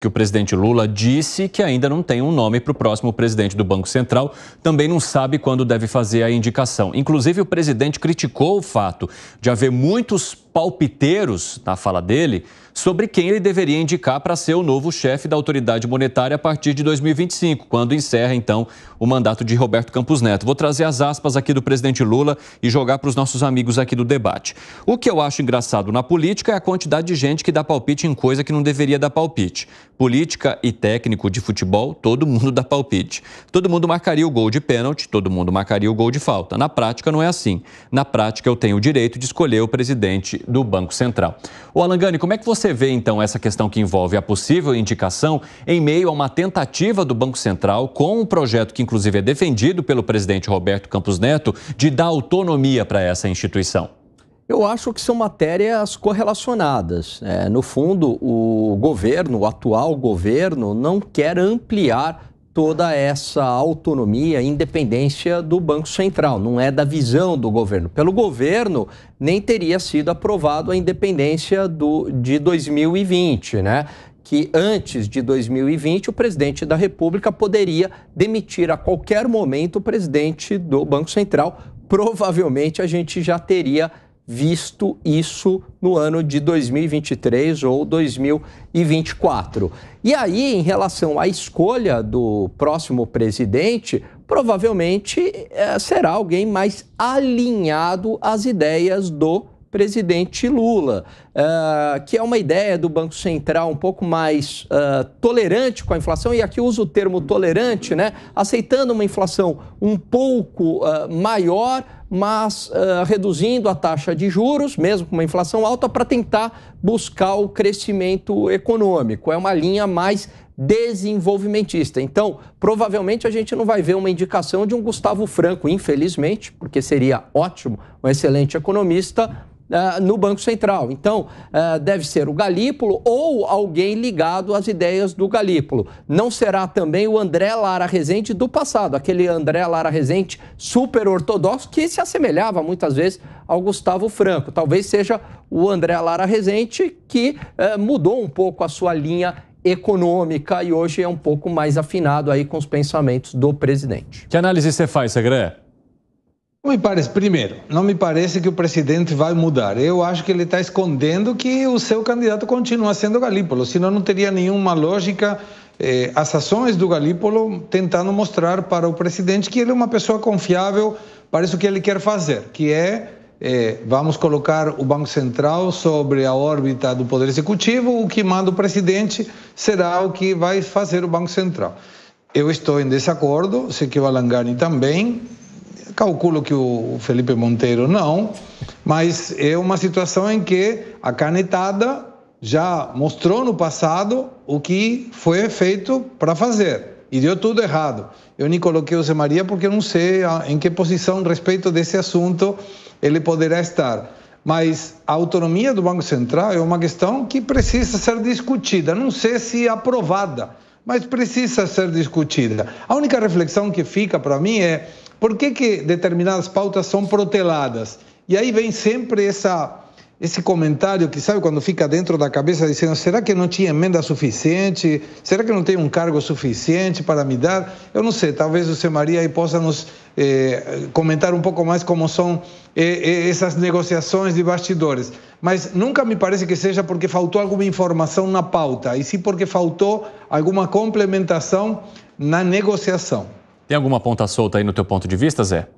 que o presidente Lula disse que ainda não tem um nome para o próximo presidente do Banco Central, também não sabe quando deve fazer a indicação. Inclusive, o presidente criticou o fato de haver muitos palpiteiros na fala dele sobre quem ele deveria indicar para ser o novo chefe da autoridade monetária a partir de 2025, quando encerra então o mandato de Roberto Campos Neto. Vou trazer as aspas aqui do presidente Lula e jogar para os nossos amigos aqui do debate. O que eu acho engraçado na política é a quantidade de gente que dá palpite em coisa que não deveria dar palpite. Política e técnico de futebol, todo mundo dá palpite. Todo mundo marcaria o gol de pênalti, todo mundo marcaria o gol de falta. Na prática não é assim. Na prática eu tenho o direito de escolher o presidente do Banco Central. O Alangani, como é que você vê então essa questão que envolve a possível indicação em meio a uma tentativa do Banco Central com um projeto que inclusive é defendido pelo presidente Roberto Campos Neto de dar autonomia para essa instituição? Eu acho que são matérias correlacionadas. É, no fundo, o governo, o atual governo, não quer ampliar toda essa autonomia, independência do Banco Central, não é da visão do governo. Pelo governo, nem teria sido aprovado a independência do, de 2020, né? Que antes de 2020 o presidente da República poderia demitir a qualquer momento o presidente do Banco Central. Provavelmente a gente já teria visto isso no ano de 2023 ou 2024. E aí, em relação à escolha do próximo presidente, provavelmente é, será alguém mais alinhado às ideias do presidente Lula, uh, que é uma ideia do Banco Central um pouco mais uh, tolerante com a inflação, e aqui uso o termo tolerante, né? aceitando uma inflação um pouco uh, maior mas uh, reduzindo a taxa de juros, mesmo com uma inflação alta, para tentar buscar o crescimento econômico. É uma linha mais desenvolvimentista. Então, provavelmente a gente não vai ver uma indicação de um Gustavo Franco, infelizmente, porque seria ótimo, um excelente economista, Uh, no Banco Central. Então, uh, deve ser o Galípolo ou alguém ligado às ideias do Galípolo. Não será também o André Lara Rezende do passado, aquele André Lara Rezende super ortodoxo que se assemelhava muitas vezes ao Gustavo Franco. Talvez seja o André Lara Rezende que eh, mudou um pouco a sua linha econômica e hoje é um pouco mais afinado aí com os pensamentos do presidente. Que análise você faz, Não Me parece, primeiro, não me parece que o presidente vai mudar. Eu acho que ele está escondendo que o seu candidato continua sendo Galípolo, senão não teria nenhuma lógica eh, as ações do Galípolo tentando mostrar para o presidente que ele é uma pessoa confiável Parece o que ele quer fazer, que é, é vamos colocar o Banco Central sobre a órbita do Poder Executivo, o que manda o presidente será o que vai fazer o Banco Central. Eu estou em desacordo, sei que o Alangani também, calculo que o Felipe Monteiro não, mas é uma situação em que a canetada já mostrou no passado o que foi feito para fazer. E deu tudo errado. Eu nem coloquei o Zé Maria porque eu não sei em que posição respeito desse assunto ele poderá estar. Mas a autonomia do Banco Central é uma questão que precisa ser discutida. Não sei se aprovada, mas precisa ser discutida. A única reflexão que fica para mim é por que, que determinadas pautas são proteladas? E aí vem sempre essa esse comentário que sabe quando fica dentro da cabeça dizendo será que não tinha emenda suficiente será que não tem um cargo suficiente para me dar eu não sei talvez o senhor Maria aí possa nos eh, comentar um pouco mais como são eh, essas eh, negociações de bastidores mas nunca me parece que seja porque faltou alguma informação na pauta e sim porque faltou alguma complementação na negociação tem alguma ponta solta aí no teu ponto de vista Zé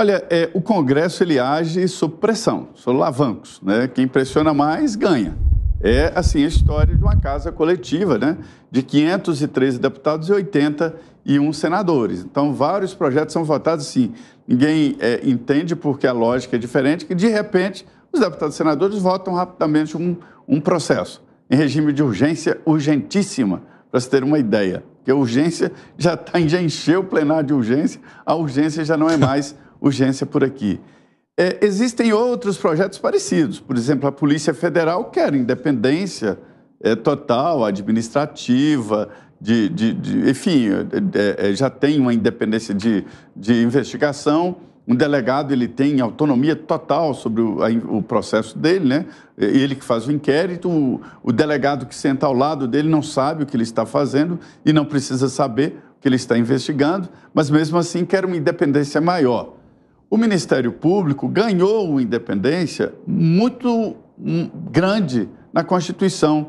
Olha, é, o Congresso ele age sob pressão, sob lavancos. Né? Quem pressiona mais ganha. É assim a história de uma casa coletiva, né? de 513 deputados e 81 senadores. Então, vários projetos são votados assim. Ninguém é, entende porque a lógica é diferente, que de repente os deputados e senadores votam rapidamente um, um processo em regime de urgência urgentíssima, para se ter uma ideia. Porque a urgência já, tá, já encheu o plenário de urgência, a urgência já não é mais urgência por aqui. É, existem outros projetos parecidos. Por exemplo, a Polícia Federal quer independência é, total, administrativa, de, de, de enfim, é, é já tem uma independência de, de investigação. Um delegado ele tem autonomia total sobre o, a, o processo dele, né? É, ele que faz o inquérito, o, o delegado que senta ao lado dele não sabe o que ele está fazendo e não precisa saber o que ele está investigando, mas mesmo assim quer uma independência maior o Ministério Público ganhou uma independência muito hum, grande na Constituição.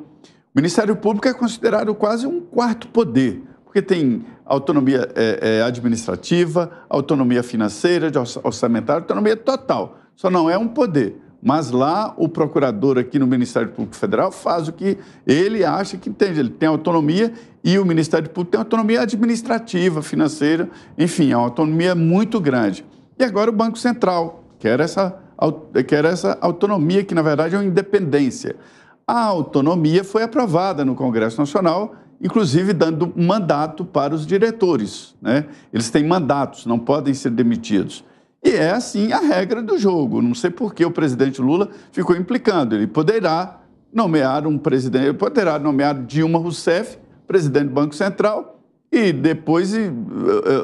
O Ministério Público é considerado quase um quarto poder, porque tem autonomia é, é, administrativa, autonomia financeira, de orçamentária, autonomia total. Só não é um poder. Mas lá, o procurador aqui no Ministério Público Federal faz o que ele acha que entende. Ele tem autonomia e o Ministério Público tem autonomia administrativa, financeira, enfim, é uma autonomia muito grande. E agora o Banco Central, que era essa, que era essa autonomia, que na verdade é uma independência. A autonomia foi aprovada no Congresso Nacional, inclusive dando mandato para os diretores. Né? Eles têm mandatos, não podem ser demitidos. E é assim a regra do jogo. Não sei por que o presidente Lula ficou implicando. Ele poderá nomear um presidente, ele poderá nomear Dilma Rousseff presidente do Banco Central e depois uh,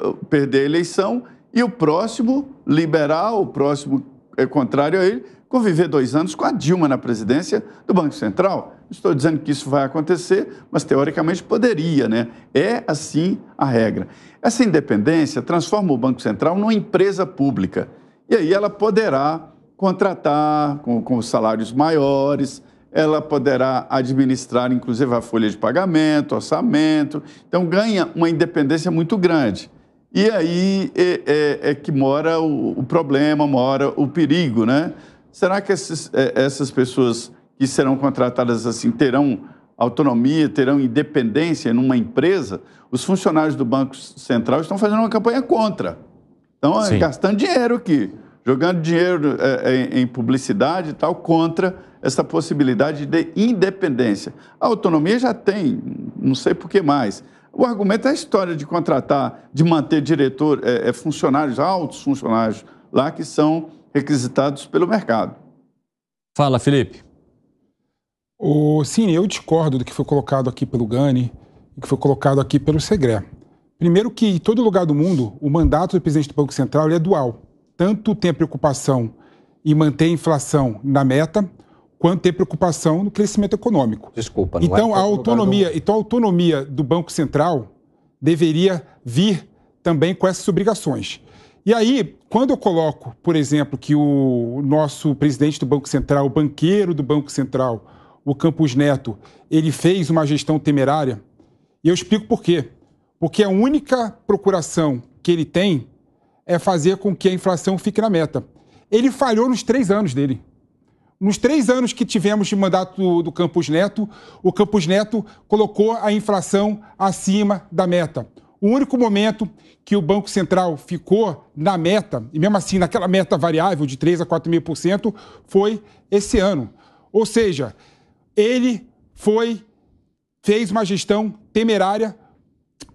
uh, perder a eleição e o próximo liberal, o próximo é contrário a ele, conviver dois anos com a Dilma na presidência do Banco Central. Estou dizendo que isso vai acontecer, mas teoricamente poderia, né? É assim a regra. Essa independência transforma o Banco Central numa empresa pública. E aí ela poderá contratar com, com salários maiores, ela poderá administrar, inclusive, a folha de pagamento, orçamento. Então, ganha uma independência muito grande. E aí é, é, é que mora o, o, problema, mora o perigo, né? Será que esses, é, essas pessoas que serão contratadas assim terão autonomia, terão independência numa empresa? Os funcionários do Banco Central estão fazendo uma campanha contra. Estão é Sim. gastando dinheiro aqui, jogando dinheiro é, é, em publicidade e tal, contra essa possibilidade de independência. A autonomia já tem, não sei por que mais. O argumento é a história de contratar, de manter diretor, é, é, funcionários, altos funcionários lá que são requisitados pelo mercado. Fala, Felipe. O, sim, eu discordo do que foi colocado aqui pelo Gani e que foi colocado aqui pelo Segre. Primeiro que em todo lugar do mundo, o mandato do presidente do Banco Central é dual. Tanto tem a preocupação em manter a inflação na meta, quanto tem preocupação no crescimento econômico. Desculpa, não é então, é a autonomia, do... então a autonomia do Banco Central deveria vir também com essas obrigações. E aí, quando eu coloco, por exemplo, que o nosso presidente do Banco Central, o banqueiro do Banco Central, o Campos Neto, ele fez uma gestão temerária, e eu explico por quê. Porque a única procuração que ele tem é fazer com que a inflação fique na meta. Ele falhou nos três anos dele nos três anos que tivemos de mandato do, do Campos Neto, o Campos Neto colocou a inflação acima da meta. O único momento que o Banco Central ficou na meta, e mesmo assim naquela meta variável de 3 a 4 mil por cento, foi esse ano. Ou seja, ele foi fez uma gestão temerária,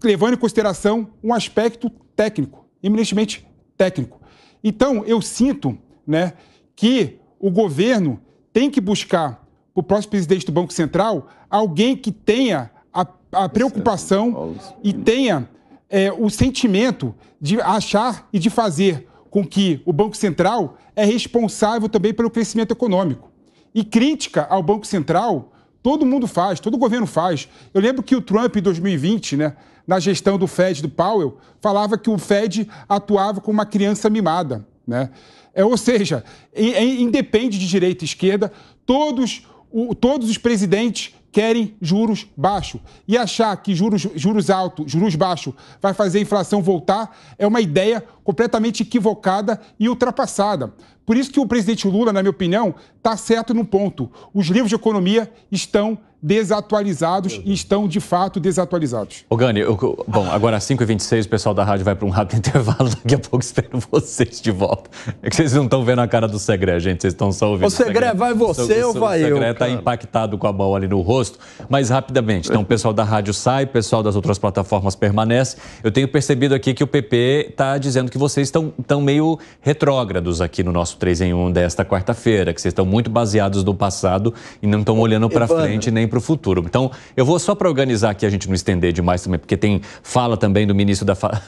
levando em consideração um aspecto técnico, eminentemente técnico. Então, eu sinto né, que o governo tem que buscar para o próximo presidente do Banco Central alguém que tenha a, a é preocupação e tenha é, o sentimento de achar e de fazer com que o Banco Central é responsável também pelo crescimento econômico. E crítica ao Banco Central, todo mundo faz, todo governo faz. Eu lembro que o Trump, em 2020, né, na gestão do Fed, do Powell, falava que o Fed atuava como uma criança mimada. Né? É, ou seja, em, em, independe de direita e esquerda, todos, o, todos os presidentes querem juros baixos. E achar que juros, juros altos, juros baixos, vai fazer a inflação voltar é uma ideia completamente equivocada e ultrapassada. Por isso que o presidente Lula, na minha opinião, está certo no ponto. Os livros de economia estão desatualizados e estão, de fato, desatualizados. Ô, Gani, eu, bom, agora às 5h26 o pessoal da rádio vai para um rápido intervalo. Daqui a pouco espero vocês de volta. É que vocês não estão vendo a cara do Segré, gente. Vocês estão só ouvindo. O Segré, vai você ou vai eu? O Segré está impactado com a mão ali no rosto. Mas, rapidamente, então o pessoal da rádio sai, o pessoal das outras plataformas permanece. Eu tenho percebido aqui que o PP está dizendo que vocês estão meio retrógrados aqui no nosso 3 em 1 desta quarta-feira, que vocês estão muito baseados no passado e não estão olhando para frente nem para o futuro. Então, eu vou só para organizar aqui a gente não estender demais também, porque tem fala também do ministro da fa...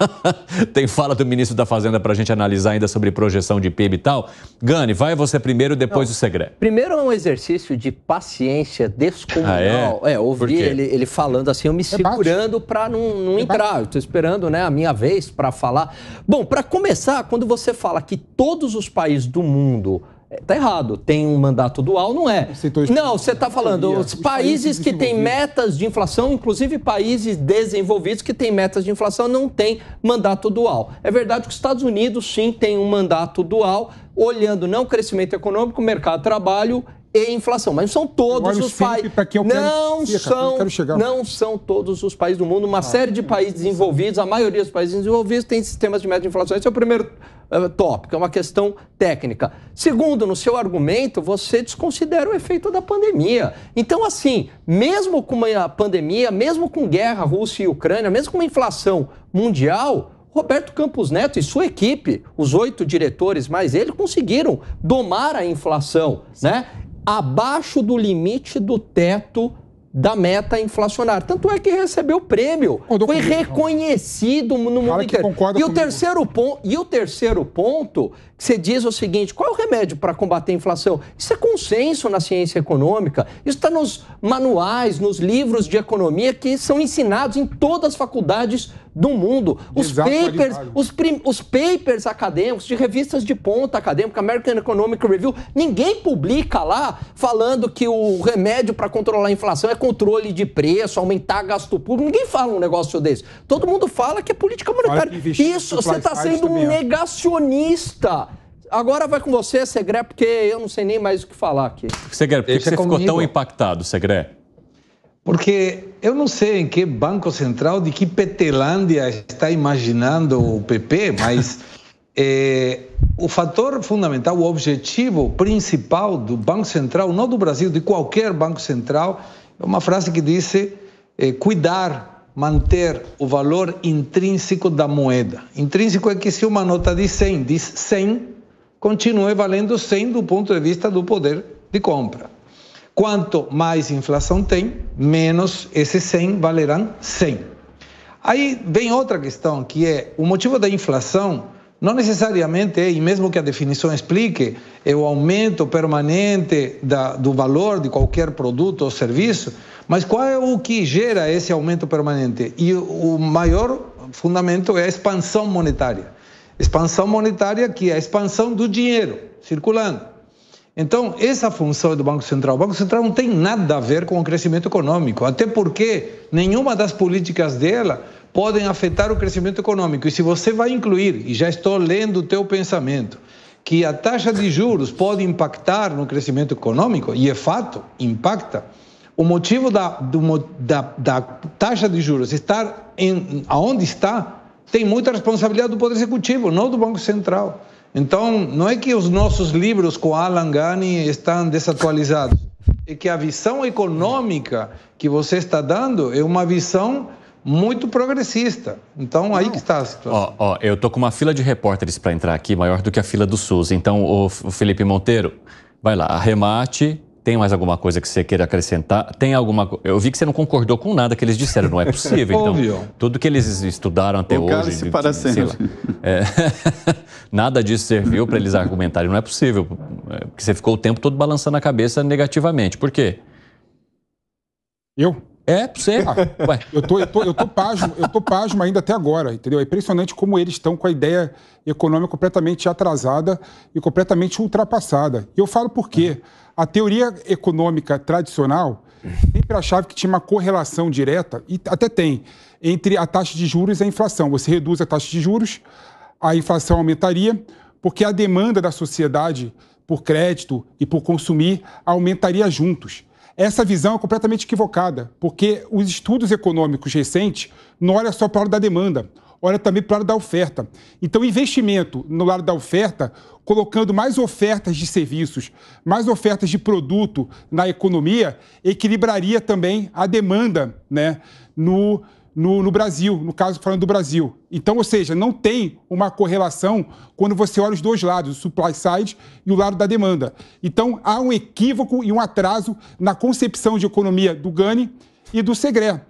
tem fala do ministro da Fazenda para a gente analisar ainda sobre projeção de PIB e tal. Gani, vai você primeiro, depois não, o segredo. Primeiro é um exercício de paciência descomunal. Ah, é? é, ouvir ele, ele falando assim, eu me segurando para não, não entrar. Estou esperando né, a minha vez para falar. Bom, para começar, quando você fala que todos os países do mundo Está errado. Tem um mandato dual, não é? Não, você está falando os países que têm metas de inflação, inclusive países desenvolvidos que têm metas de inflação, não têm mandato dual. É verdade que os Estados Unidos sim tem um mandato dual, olhando não crescimento econômico, mercado de trabalho e inflação. Mas não são todos os países. Tá não quero... são, chegar, não são todos os países do mundo. Uma ah, série de é, países desenvolvidos, a maioria dos países desenvolvidos tem sistemas de média de inflação. Esse é o primeiro uh, tópico, é uma questão técnica. Segundo, no seu argumento, você desconsidera o efeito da pandemia. Então, assim, mesmo com uma pandemia, mesmo com guerra Rússia e Ucrânia, mesmo com uma inflação mundial, Roberto Campos Neto e sua equipe, os oito diretores mais ele, conseguiram domar a inflação, Sim. né? abaixo do limite do teto da meta inflacionária. Tanto é que recebeu prêmio, foi comigo, reconhecido não. no mundo inteiro. E o terceiro ponto, e o terceiro ponto você diz o seguinte: qual é o remédio para combater a inflação? Isso é consenso na ciência econômica, isso está nos manuais, nos livros de economia que são ensinados em todas as faculdades do mundo. Os papers, os, prim, os papers acadêmicos, de revistas de ponta acadêmica, American Economic Review, ninguém publica lá falando que o remédio para controlar a inflação é controle de preço, aumentar gasto público. Ninguém fala um negócio desse. Todo mundo fala que é política monetária. Isso, você está sendo um negacionista Agora vai com você, Segré, porque eu não sei nem mais o que falar aqui. Segré, por que, você comigo. ficou tão impactado, Segré? Porque eu não sei em que Banco Central, de que Petelândia está imaginando o PP, mas é, o fator fundamental, o objetivo principal do Banco Central, não do Brasil, de qualquer Banco Central, é uma frase que diz é, eh, cuidar, manter o valor intrínseco da moeda. Intrínseco é que se uma nota diz 100 diz 100, continue valendo 100 do ponto de vista do poder de compra. Quanto mais inflação tem, menos esses 100 valerão 100. Aí vem outra questão, que é o motivo da inflação não necessariamente é, e mesmo que a definição explique, é o aumento permanente da, do valor de qualquer produto ou serviço, mas qual é o que gera esse aumento permanente? E o maior fundamento é a expansão monetária. Expansão monetária que é a expansão do dinheiro circulando. Então, essa função do Banco Central, o Banco Central não tem nada a ver com o crescimento econômico, até porque nenhuma das políticas dela podem afetar o crescimento econômico. E se você vai incluir, e já estou lendo o teu pensamento, que a taxa de juros pode impactar no crescimento econômico, e é fato, impacta, o motivo da, do, da, da taxa de juros estar em, aonde está tem muita responsabilidade do Poder Executivo, não do Banco Central. Então, não é que os nossos livros com Alan Gani estão desatualizados, é que a visão econômica que você está dando é uma visão muito progressista. Então, aí que está a situação. Ó, ó eu estou com uma fila de repórteres para entrar aqui, maior do que a fila do SUS. Então, o Felipe Monteiro, vai lá, arremate tem mais alguma coisa que você queira acrescentar? Tem alguma Eu vi que você não concordou com nada que eles disseram, não é possível. então, Óbvio. tudo que eles estudaram até o hoje. Se para sempre. É, nada disso serviu para eles argumentarem. Não é possível. É, porque você ficou o tempo todo balançando a cabeça negativamente. Por quê? Eu? É, sei lá. Ué. Eu, tô, eu, tô, eu, tô pasmo, eu tô pasmo ainda até agora, entendeu? É impressionante como eles estão com a ideia econômica completamente atrasada e completamente ultrapassada. E eu falo por quê. A teoria econômica tradicional sempre achava que tinha uma correlação direta, e até tem, entre a taxa de juros e a inflação. Você reduz a taxa de juros, a inflação aumentaria, porque a demanda da sociedade por crédito e por consumir aumentaria juntos. Essa visão é completamente equivocada, porque os estudos econômicos recentes não olham só para o lado da demanda, olha também para o lado da oferta. Então, investimento no lado da oferta, colocando mais ofertas de serviços, mais ofertas de produto na economia, equilibraria também a demanda né, no, no, no, Brasil, no caso falando do Brasil. Então, ou seja, não tem uma correlação quando você olha os dois lados, o supply side e o lado da demanda. Então, há um equívoco e um atraso na concepção de economia do Gani e do Segre.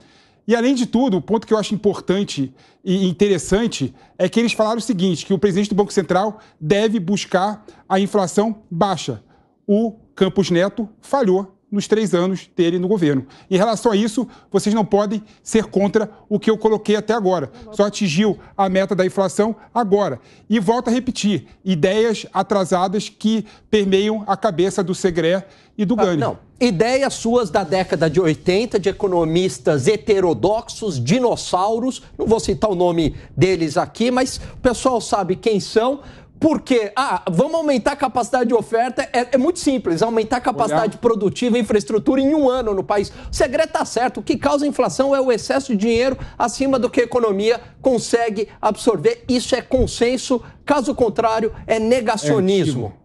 E, além de tudo, o ponto que eu acho importante e interessante é que eles falaram o seguinte, que o presidente do Banco Central deve buscar a inflação baixa. O Campos Neto falhou nos três anos dele no governo. Em relação a isso, vocês não podem ser contra o que eu coloquei até agora. Só atingiu a meta da inflação agora. E volto a repetir: ideias atrasadas que permeiam a cabeça do Segré e do ah, Gani. Não, ideias suas da década de 80, de economistas heterodoxos, dinossauros, não vou citar o nome deles aqui, mas o pessoal sabe quem são. Porque, ah, vamos aumentar a capacidade de oferta, é, é muito simples, aumentar a capacidade Olhar. produtiva e infraestrutura em um ano no país. O segredo está certo, o que causa inflação é o excesso de dinheiro acima do que a economia consegue absorver. Isso é consenso, caso contrário, é negacionismo. É